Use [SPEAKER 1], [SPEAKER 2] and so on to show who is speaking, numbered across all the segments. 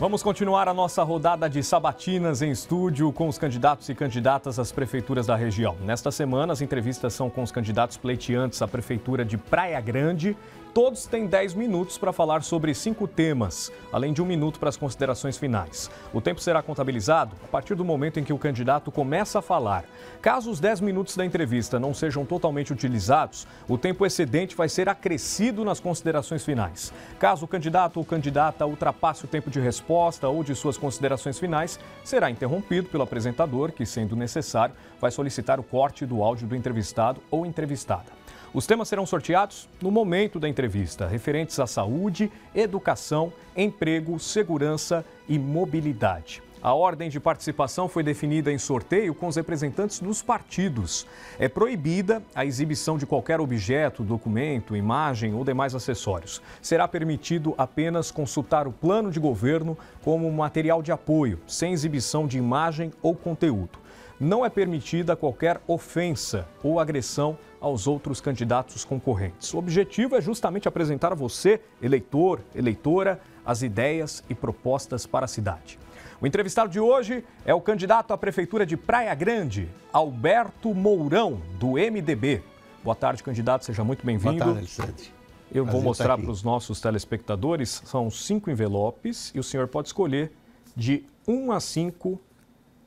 [SPEAKER 1] Vamos continuar a nossa rodada de sabatinas em estúdio com os candidatos e candidatas às prefeituras da região. Nesta semana, as entrevistas são com os candidatos pleiteantes à prefeitura de Praia Grande Todos têm 10 minutos para falar sobre cinco temas, além de um minuto para as considerações finais. O tempo será contabilizado a partir do momento em que o candidato começa a falar. Caso os 10 minutos da entrevista não sejam totalmente utilizados, o tempo excedente vai ser acrescido nas considerações finais. Caso o candidato ou candidata ultrapasse o tempo de resposta ou de suas considerações finais, será interrompido pelo apresentador, que, sendo necessário, vai solicitar o corte do áudio do entrevistado ou entrevistada. Os temas serão sorteados no momento da entrevista, referentes à saúde, educação, emprego, segurança e mobilidade. A ordem de participação foi definida em sorteio com os representantes dos partidos. É proibida a exibição de qualquer objeto, documento, imagem ou demais acessórios. Será permitido apenas consultar o plano de governo como material de apoio, sem exibição de imagem ou conteúdo. Não é permitida qualquer ofensa ou agressão aos outros candidatos concorrentes. O objetivo é justamente apresentar a você, eleitor, eleitora, as ideias e propostas para a cidade. O entrevistado de hoje é o candidato à Prefeitura de Praia Grande, Alberto Mourão, do MDB. Boa tarde, candidato, seja muito bem-vindo. Boa tarde, Alexandre. Eu Prazer vou mostrar para os nossos telespectadores, são cinco envelopes e o senhor pode escolher de um a cinco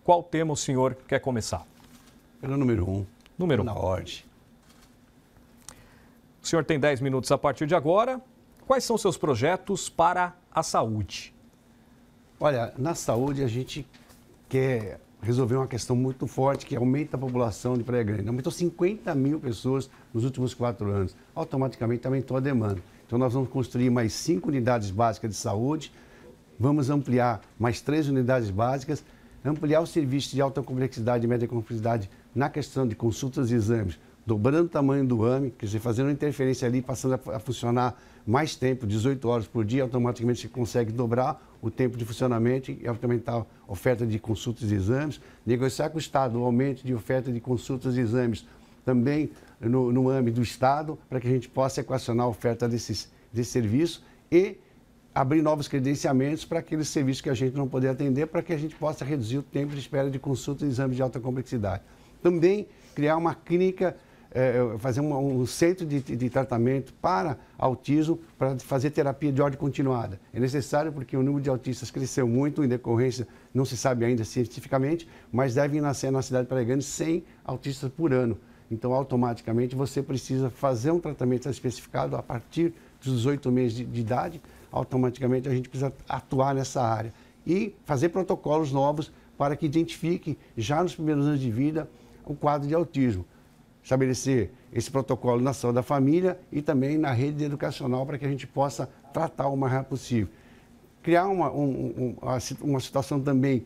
[SPEAKER 1] qual tema o senhor quer começar. Pelo número um. Número um. Na ordem. O senhor tem 10 minutos a partir de agora. Quais são seus projetos para a saúde? Olha, na
[SPEAKER 2] saúde a gente quer resolver uma questão muito forte que aumenta a população de Praia Grande. Aumentou 50 mil pessoas nos últimos quatro anos. Automaticamente aumentou a demanda. Então nós vamos construir mais cinco unidades básicas de saúde, vamos ampliar mais três unidades básicas, ampliar o serviço de alta complexidade e média complexidade na questão de consultas e exames dobrando o tamanho do AME, quer dizer, fazendo uma interferência ali, passando a, a funcionar mais tempo, 18 horas por dia, automaticamente você consegue dobrar o tempo de funcionamento e aumentar a oferta de consultas e exames. Negociar com o Estado o aumento de oferta de consultas e exames também no, no âmbito do Estado, para que a gente possa equacionar a oferta desses, desse serviço e abrir novos credenciamentos para aqueles serviços que a gente não poder atender, para que a gente possa reduzir o tempo de espera de consultas e exames de alta complexidade. Também criar uma clínica é, é, fazer uma, um centro de, de, tratamento para autismo, para fazer terapia de ordem continuada. É necessário porque o número de autistas cresceu muito em decorrência, não se sabe ainda cientificamente, mas devem nascer na cidade de Praia Grande 100 autistas por ano. Então, automaticamente, você precisa fazer um tratamento especificado a partir dos 18 meses de, de idade. Automaticamente, a gente precisa atuar nessa área e fazer protocolos novos para que identifiquem já nos primeiros anos de vida o quadro de autismo estabelecer esse protocolo na saúde da família e também na rede educacional para que a gente possa tratar o mais rápido possível. Criar uma, um, um, uma situação também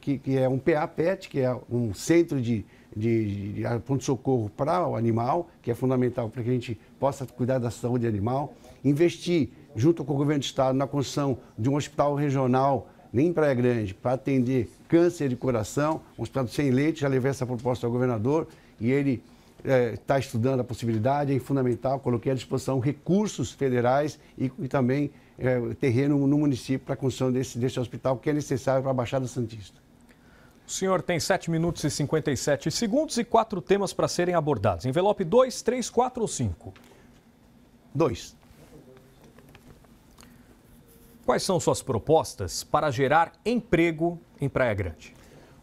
[SPEAKER 2] que, que é um PAPET, que é um centro de, de, de socorro para o animal, que é fundamental para que a gente possa cuidar da saúde animal. Investir junto com o governo do estado na construção de um hospital regional nem Praia Grande, para atender câncer de coração, um hospital sem leite, já levei essa proposta ao governador, e ele está é, tá estudando a possibilidade, é fundamental, coloquei à disposição recursos federais e, e também é, terreno no município para a construção desse, desse hospital que é necessário
[SPEAKER 1] para a Baixada Santista. O senhor tem 7 minutos e 57 segundos e quatro temas para serem abordados. Envelope 2, 3, 4 ou 5? 2. Quais são suas propostas para gerar emprego em Praia Grande?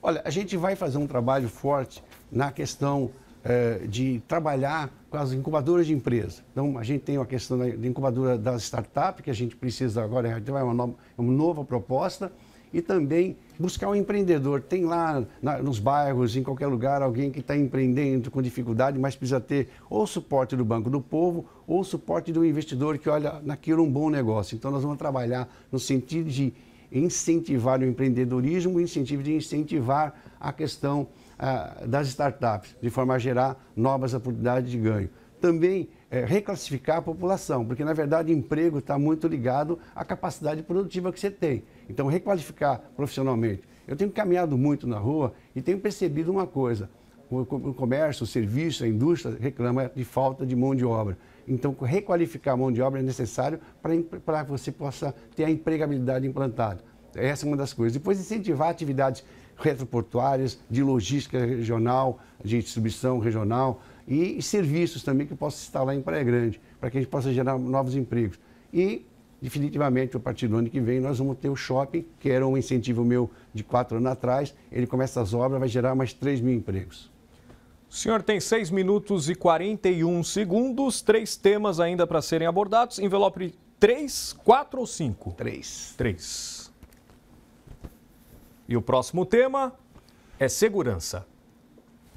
[SPEAKER 1] Olha, a gente vai fazer um trabalho forte na questão
[SPEAKER 2] eh, de trabalhar com as incubadoras de empresa. Então, a gente tem a questão da, incubadora das startups, que a gente precisa agora, vai é uma, nova, é uma nova proposta, e também buscar um empreendedor. Tem lá na, nos bairros, em qualquer lugar, alguém que está empreendendo com dificuldade, mas precisa ter ou suporte do Banco do Povo ou suporte do investidor que olha naquilo um bom negócio. Então, nós vamos trabalhar no sentido de incentivar o empreendedorismo, o incentivo de incentivar a questão ah, das startups, de forma a gerar novas oportunidades de ganho. Também é, reclassificar a população, porque na verdade emprego está muito ligado à capacidade produtiva que você tem. Então, requalificar profissionalmente. Eu tenho caminhado muito na rua e tenho percebido uma coisa: o comércio, o serviço, a indústria reclama de falta de mão de obra. Então, requalificar a mão de obra é necessário para que você possa ter a empregabilidade implantada. Essa é uma das coisas. Depois, incentivar atividades retroportuárias, de logística regional, de distribuição regional e serviços também que possam instalar em Praia Grande, para que a gente possa gerar novos empregos. E, definitivamente, a partir do ano que vem, nós vamos ter o shopping, que era um incentivo meu de quatro anos atrás. Ele começa as obras, vai gerar mais 3 mil empregos.
[SPEAKER 1] O senhor tem 6 minutos e 41 segundos, três temas ainda para serem abordados. Envelope 3, 4 ou 5? 3. 3. E o próximo tema é segurança.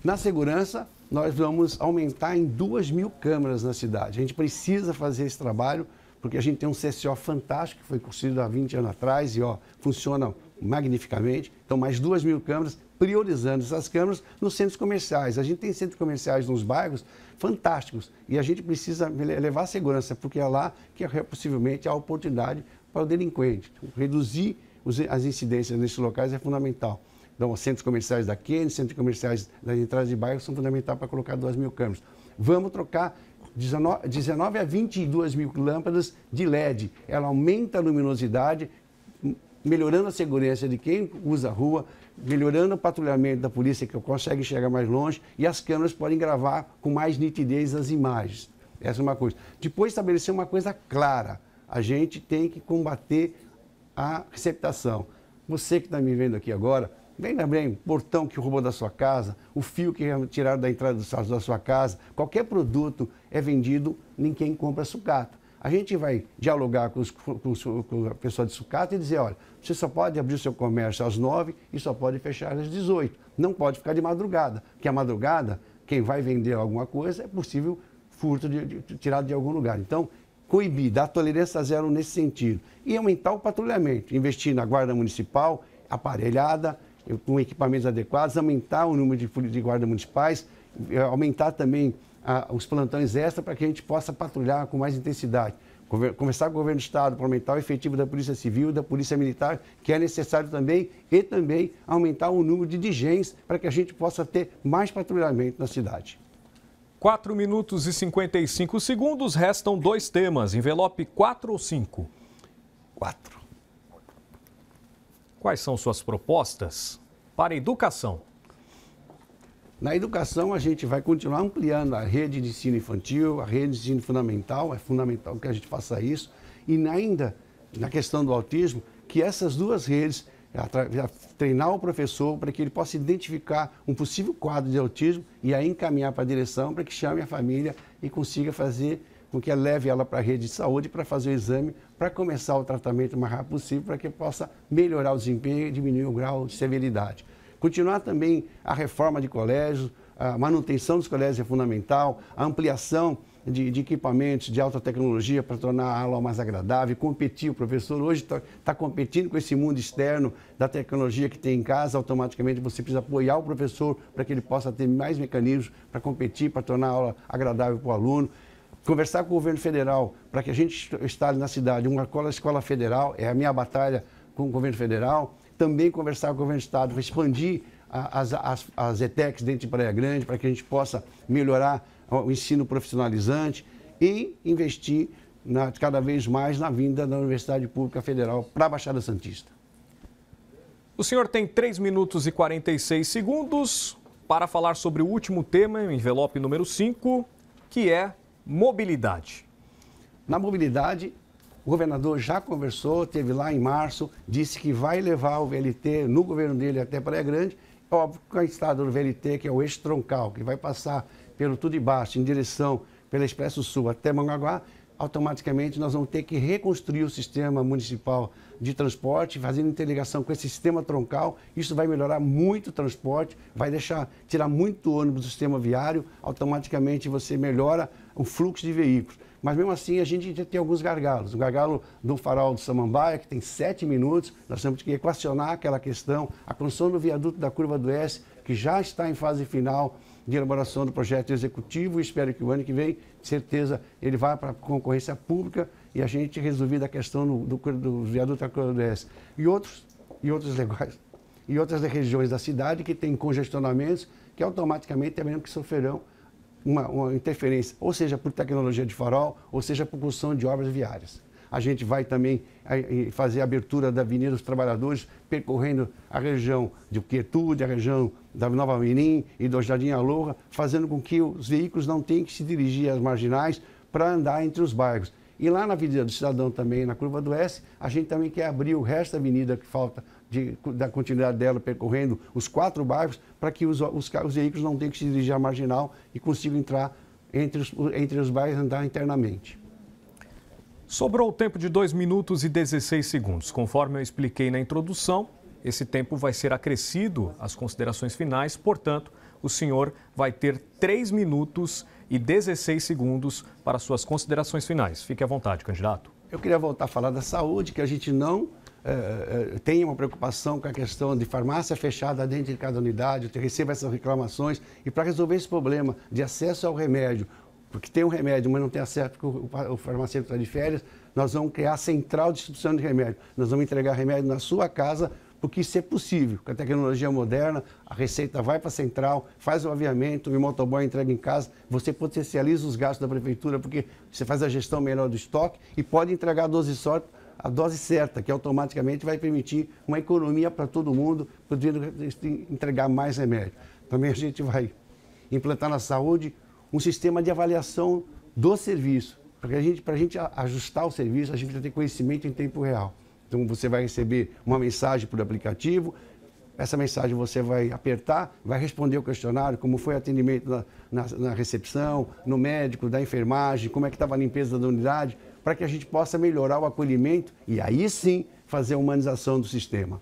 [SPEAKER 1] Na segurança,
[SPEAKER 2] nós vamos aumentar em 2 mil câmeras na cidade. A gente precisa fazer esse trabalho, porque a gente tem um CCO fantástico, que foi construído há 20 anos atrás e ó, funciona magnificamente. Então, mais 2 mil câmeras priorizando essas câmeras nos centros comerciais. A gente tem centros comerciais nos bairros fantásticos e a gente precisa levar a segurança, porque é lá que é possivelmente a oportunidade para o delinquente. Então, reduzir as incidências nesses locais é fundamental. Então, os centros comerciais da Kennedy, centros comerciais das entradas de bairros são fundamentais para colocar 2 mil câmeras. Vamos trocar 19, 19 a 22 mil lâmpadas de LED. Ela aumenta a luminosidade, melhorando a segurança de quem usa a rua, melhorando o patrulhamento da polícia que consegue chegar mais longe e as câmeras podem gravar com mais nitidez as imagens. Essa é uma coisa. Depois estabelecer uma coisa clara. A gente tem que combater a receptação. Você que está me vendo aqui agora, Lembra bem, portão que roubou da sua casa, o fio que tiraram da entrada da sua casa, qualquer produto é vendido em quem compra sucata. A gente vai dialogar com, os, com, com a pessoa de sucata e dizer, olha, você só pode abrir o seu comércio às 9 e só pode fechar às 18. Não pode ficar de madrugada, porque a madrugada, quem vai vender alguma coisa, é possível furto de, de, tirado de algum lugar. Então, coibir, dar tolerância zero nesse sentido. E aumentar o patrulhamento, investir na guarda municipal, aparelhada, com equipamentos adequados, aumentar o número de, de municipais, eh, aumentar também os plantões extra para que a gente possa patrulhar com mais intensidade. Conversar com o governo do Estado para aumentar o efetivo da Polícia Civil e da Polícia Militar, que é necessário também, e também aumentar o número de digens para que a gente possa ter mais patrulhamento na
[SPEAKER 1] cidade. 4 minutos e 55 segundos, restam dois temas, envelope 4 ou 5? 4. Quais são suas propostas para a educação? Na educação, a gente
[SPEAKER 2] vai continuar ampliando a rede de ensino infantil, a rede de ensino fundamental, é fundamental que a gente faça isso. E ainda, na questão do autismo, que essas duas redes, treinar o professor para que ele possa identificar um possível quadro de autismo e aí encaminhar para a direção para que chame a família e consiga fazer com que leve ela para a rede de saúde para fazer o exame, para começar o tratamento o mais rápido possível, para que possa melhorar o desempenho e diminuir o grau de severidade. Continuar também a reforma de colégios, a manutenção dos colégios é fundamental, a ampliação de, de equipamentos de alta tecnologia para tornar a aula mais agradável, competir. O professor hoje está tá competindo com esse mundo externo da tecnologia que tem em casa. Automaticamente você precisa apoiar o professor para que ele possa ter mais mecanismos para competir, para tornar a aula agradável para o aluno conversar com o governo federal para que a gente instale na cidade uma escola federal, é a minha batalha com o governo federal, também conversar com o governo do Estado, expandir as, as, as ETECs dentro de Praia Grande, para que a gente possa melhorar o ensino profissionalizante e investir na, cada vez mais na vinda da Universidade Pública Federal para a Baixada Santista.
[SPEAKER 1] O senhor tem 3 minutos e 46 segundos para falar sobre o último tema, envelope número 5, que é mobilidade. Na mobilidade,
[SPEAKER 2] o governador já conversou, teve lá em março, disse que vai levar o VLT no governo dele até Praia Grande. É óbvio que a estrada do VLT, que é o eixo troncal, que vai passar pelo tudo baixo, em direção pela Expresso Sul até Mangaguá, automaticamente nós vamos ter que reconstruir o sistema municipal de transporte, fazendo interligação com esse sistema troncal. Isso vai melhorar muito o transporte, vai deixar tirar muito ônibus do sistema viário, automaticamente você melhora o fluxo de veículos. Mas mesmo assim a gente tem alguns gargalos. O gargalo do farol do Samambaia, que tem sete minutos, nós temos que equacionar aquela questão. A construção do viaduto da Curva do S, que já está em fase final de elaboração do projeto executivo. Espero que o ano que vem, certeza, ele vá para a concorrência pública e a gente resolvida a questão do, do, do viaduto da Curva do S. E outros, e outros legais. E outras regiões da cidade que têm congestionamentos que automaticamente também que sofrerão uma, uma interferência, ou seja por tecnologia de farol, ou seja por construção de obras viárias. A gente vai também eh, eh, fazer a abertura da Avenida dos Trabalhadores, percorrendo a região de Quietude, a região da Nova Mirim e do Jardim Aloha, fazendo com que os veículos não tenham que se dirigir às marginais para andar entre os bairros. E lá na Avenida do Cidadão também, na Curva do S, a gente também quer abrir o resto da avenida que falta de, da continuidade dela percorrendo os quatro bairros para que os, os, os, veículos não tenham que se dirigir à marginal
[SPEAKER 1] e consigam entrar entre os, entre os bairros e andar internamente. Sobrou o tempo de 2 minutos e 16 segundos. Conforme eu expliquei na introdução, esse tempo vai ser acrescido às considerações finais, portanto, o senhor vai ter 3 minutos e 16 segundos para suas considerações finais. Fique à vontade, candidato.
[SPEAKER 2] Eu queria voltar a falar da saúde, que a gente não eh, eh, eh, tenha uma preocupação com a questão de farmácia fechada dentro de cada unidade, receba essas reclamações e para resolver esse problema de acesso ao remédio, porque tem um remédio, mas não tem acesso porque o, farmacêutico está de férias, nós vamos criar a central de distribuição de remédio. Nós vamos entregar remédio na sua casa, porque isso é possível. Com a tecnologia moderna, a receita vai para a central, faz o aviamento, o motoboy entrega em casa, você potencializa os gastos da prefeitura, porque você faz a gestão melhor do estoque e pode entregar a 12 sorte a dose certa, que automaticamente vai permitir uma economia para todo mundo, podendo entregar mais remédio. Também a gente vai implantar na saúde um sistema de avaliação do serviço, para a gente, gente ajustar o serviço, a gente precisa ter conhecimento em tempo real. Então você vai receber uma mensagem por aplicativo, essa mensagem você vai apertar, vai responder o questionário, como foi o atendimento na, na, na recepção, no médico, da enfermagem, como é que estava a limpeza da unidade, para que a gente possa melhorar o acolhimento e aí sim fazer a humanização do sistema.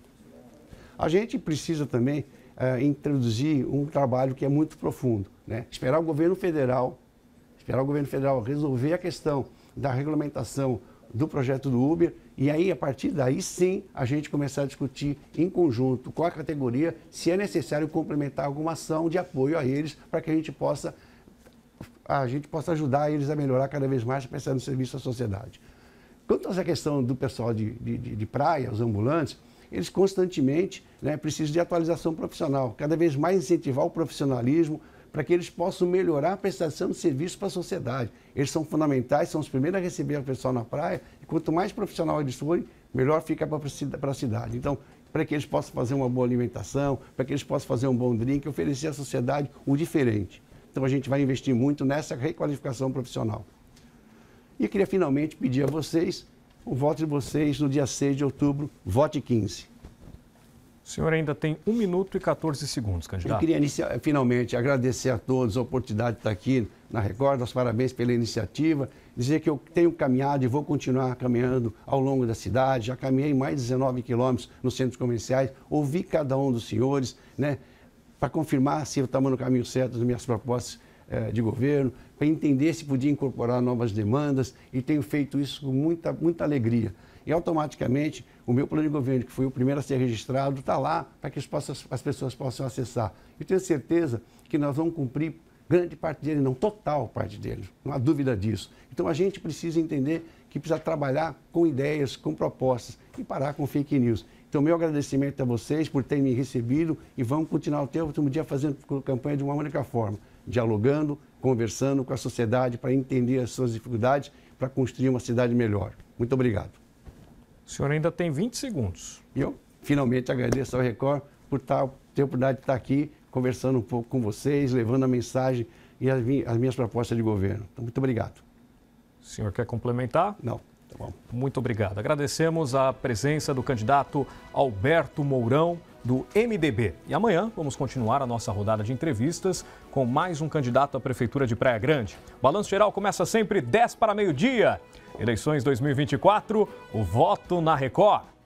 [SPEAKER 2] A gente precisa também eh, introduzir um trabalho que é muito profundo, né? esperar o governo federal, esperar o governo federal resolver a questão da regulamentação do projeto do Uber e aí a partir daí sim a gente começar a discutir em conjunto com a categoria se é necessário complementar alguma ação de apoio a eles para que a gente possa a gente possa ajudar eles a melhorar cada vez mais, de serviço à sociedade. Quanto a essa questão do pessoal de, de, de praia, os ambulantes, eles constantemente né, precisam de atualização profissional, cada vez mais incentivar o profissionalismo para que eles possam melhorar a prestação de serviço para a sociedade. Eles são fundamentais, são os primeiros a receber o pessoal na praia, e quanto mais profissional eles forem, melhor fica para a cidade. Então, para que eles possam fazer uma boa alimentação, para que eles possam fazer um bom drink, oferecer à sociedade o diferente. Então a gente vai investir muito nessa requalificação profissional. E eu queria finalmente pedir a vocês o voto de vocês no dia 6 de outubro, vote 15. O senhor
[SPEAKER 1] ainda tem 1 minuto e 14 segundos, candidato. Eu queria
[SPEAKER 2] iniciar, finalmente agradecer a todos a oportunidade de estar aqui na Record, os parabéns pela iniciativa, dizer que eu tenho caminhado e vou continuar caminhando ao longo da cidade, já caminhei mais de 19 quilômetros nos centros comerciais, ouvi cada um dos senhores, né? para confirmar se eu estava no caminho certo das minhas propostas eh, de governo, para entender se podia incorporar novas demandas, e tenho feito isso com muita, muita alegria. E automaticamente, o meu plano de governo, que foi o primeiro a ser registrado, está lá para que as, as pessoas possam acessar. E tenho certeza que nós vamos cumprir grande parte dele, não total parte dele, não há dúvida disso. Então a gente precisa entender que precisa trabalhar com ideias, com propostas e parar com fake news. Então, meu agradecimento a vocês por terem me recebido e vamos continuar até o último dia fazendo campanha de uma única forma, dialogando, conversando com a sociedade para entender as suas dificuldades, para construir uma cidade melhor. Muito obrigado.
[SPEAKER 1] O senhor ainda tem 20 segundos.
[SPEAKER 2] eu finalmente agradeço ao Record por tá, ter a oportunidade de estar aqui conversando um pouco com vocês, levando a mensagem
[SPEAKER 1] e as minhas propostas de governo. Então, muito obrigado. O senhor quer complementar? Não. Tá Muito obrigado. Agradecemos a presença do candidato Alberto Mourão, do MDB. E amanhã vamos continuar a nossa rodada de entrevistas com mais um candidato à Prefeitura de Praia Grande. Balanço Geral começa sempre 10 para meio-dia. Eleições 2024, o voto na Record.